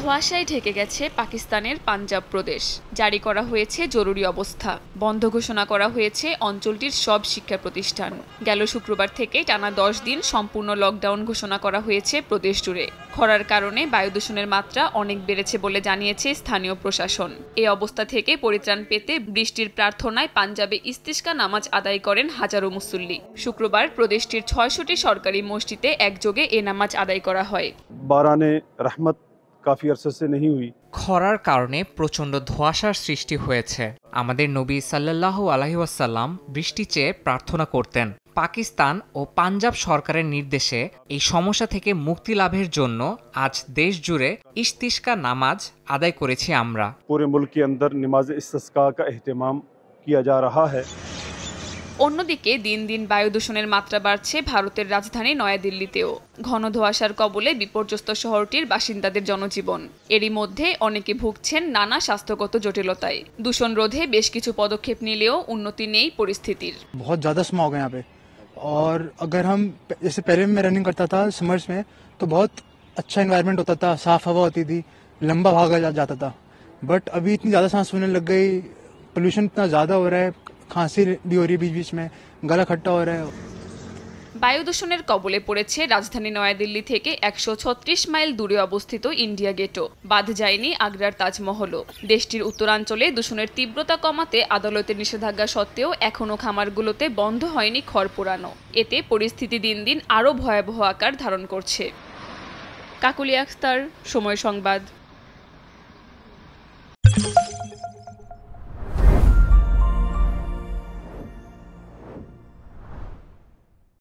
ধোয়াশায় ঢেকে গেছে পাকিস্তানের পাঞ্জাব প্রদেশ জারি করা হয়েছে জরুরি অবস্থা বন্ধ ঘোষণা করা হয়েছে অঞ্চলটির সব শিক্ষা প্রতিষ্ঠান গেল শুক্রবার থেকে টানা দশ দিন সম্পূর্ণ লকডাউন ঘোষণা করা হয়েছে প্রদেশ জুড়ে খরার কারণে বায়ু দূষণের মাত্রা অনেক বেড়েছে বলে জানিয়েছে স্থানীয় প্রশাসন এ অবস্থা থেকে পরিত্রাণ পেতে বৃষ্টির প্রার্থনায় পাঞ্জাবে ইস্তিস্কা নামাজ আদায় করেন হাজারো মুসল্লি শুক্রবার প্রদেশটির ছয়শটি সরকারি মসজিদে একযোগে এ নামাজ আদায় করা হয় বারানে রহমত কাফি আরসে নেই হুই খরার কারণে প্রচন্ড ধোয়াশার সৃষ্টি হয়েছে আমাদের নবী সাল্লাহ আলহি আলহিউসাল্লাম বৃষ্টি চেয়ে প্রার্থনা করতেন পাকিস্তান ও পাঞ্জাব সরকারের নির্দেশে এই সমস্যা থেকে মুক্তি লাভের জন্য আজ দেশ জুড়ে ইস্তিস্কা নামাজ আদায় করেছি আমরা পুরে মুলকি অন্দর নিমাজ ইস্তিস্কা কা এহতেমাম কিয়া যা রাহা হ্যায় অন্যদিকে দিন দিন বায়ু দূষণের মাত্রা বাড়ছে ভারতের রাজধানী নয়াদিল্লিতেও ঘন ধোয়াশার কবলে বিপর্যস্ত শহরটির বাসিন্দাদের জনজীবন এরই মধ্যে অনেকে ভুগছেন নানা স্বাস্থ্যগত জটিলতায় দূষণ রোধে বেশ কিছু পদক্ষেপ নিলেও উন্নতি নেই পরিস্থিতির বহুত ज़्यादा স্মগ है यहाँ पे और अगर हम जैसे पहले मैं रनिंग करता था समर्स में तो बहुत अच्छा इन्वायरमेंट होता था साफ हवा होती थी लंबा भागा जा, जाता था बट अभी इतनी ज़्यादा सांस होने लग गई पोल्यूशन इतना ज़्यादा हो रहा है खांसी भी हो रही है बीच बीच में गला खट्टा বায়ু দূষণের কবলে পড়েছে রাজধানী নয়াদিল্লি থেকে একশো ছত্রিশ মাইল দূরে অবস্থিত ইন্ডিয়া গেটও বাদ যায়নি আগ্রার তাজমহলও দেশটির উত্তরাঞ্চলে দূষণের তীব্রতা কমাতে আদালতের নিষেধাজ্ঞা সত্ত্বেও এখনও খামারগুলোতে বন্ধ হয়নি খড় পোড়ানো এতে পরিস্থিতি দিন দিন আরও ভয়াবহ আকার ধারণ করছে কাকুলি আখতার সময় সংবাদ